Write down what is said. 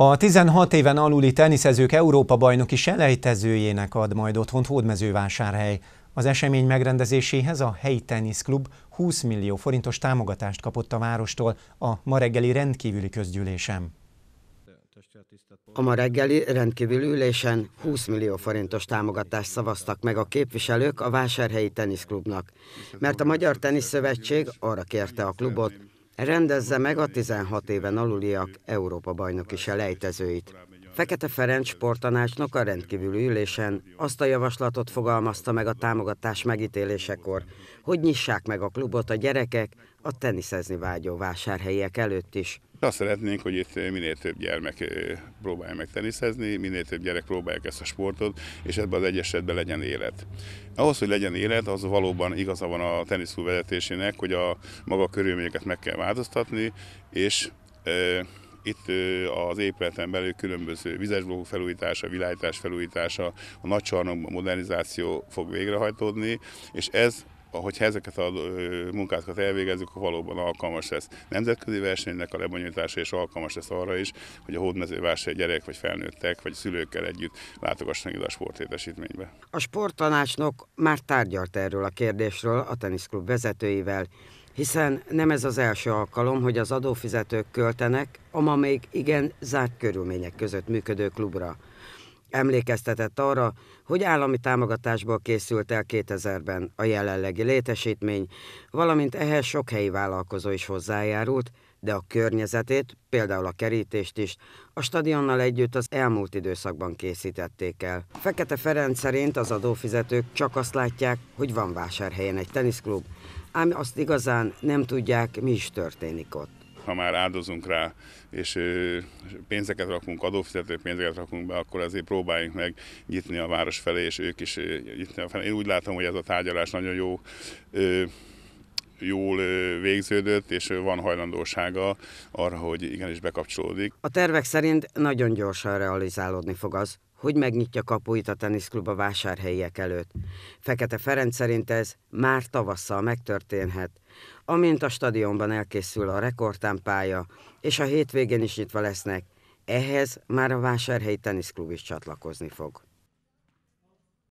A 16 éven aluli teniszezők Európa-bajnoki selejtezőjének ad majd otthont Hódmezővásárhely. Az esemény megrendezéséhez a helyi teniszklub 20 millió forintos támogatást kapott a várostól a ma reggeli rendkívüli közgyűlésem. A ma reggeli rendkívül ülésen 20 millió forintos támogatást szavaztak meg a képviselők a Vásárhelyi Teniszklubnak, mert a Magyar Teniszszövetség arra kérte a klubot, rendezze meg a 16 éven aluliak Európa bajnoki selejtezőit. Fekete Ferenc sporttanácsnok a rendkívüli ülésen azt a javaslatot fogalmazta meg a támogatás megítélésekor, hogy nyissák meg a klubot a gyerekek a teniszezni vágyó vásárhelyek előtt is. Azt szeretnénk, hogy itt minél több gyermek próbálja meg teniszezni, minél több gyerek próbálja ezt a sportot, és ebben az egyesetben legyen élet. Ahhoz, hogy legyen élet, az valóban igaza van a teniszú vezetésének, hogy a maga körülményeket meg kell változtatni, és itt az épületen belül különböző vizes felújítása, világítás felújítása, a nagycsarnokban modernizáció fog végrehajtódni, és ez ahogy ezeket a munkákat elvégezzük, akkor valóban alkalmas lesz nemzetközi versenynek a lebonyolítása, és alkalmas lesz arra is, hogy a hódmezővásárhely gyerek, vagy felnőttek, vagy szülőkkel együtt látogassanak ide a sportétesítménybe. A sporttanácsnok már tárgyalt erről a kérdésről a teniszklub vezetőivel, hiszen nem ez az első alkalom, hogy az adófizetők költenek a ma még igen zárt körülmények között működő klubra. Emlékeztetett arra, hogy állami támogatásból készült el 2000-ben a jelenlegi létesítmény, valamint ehhez sok helyi vállalkozó is hozzájárult, de a környezetét, például a kerítést is, a stadionnal együtt az elmúlt időszakban készítették el. Fekete Ferenc szerint az adófizetők csak azt látják, hogy van vásárhelyen egy teniszklub, ám azt igazán nem tudják, mi is történik ott ha már áldozunk rá, és pénzeket rakunk, adófizető pénzeket rakunk be, akkor azért próbáljunk meg nyitni a város felé, és ők is nyitni a felé. Én úgy látom, hogy ez a tárgyalás nagyon jó jól végződött, és van hajlandósága arra, hogy igenis bekapcsolódik. A tervek szerint nagyon gyorsan realizálódni fog az, hogy megnyitja kapuit a teniszklub a vásárhelyiek előtt. Fekete Ferenc szerint ez már tavasszal megtörténhet, amint a stadionban elkészül a rekordtámpája, és a hétvégén is nyitva lesznek. Ehhez már a vásárhelyi teniszklub is csatlakozni fog.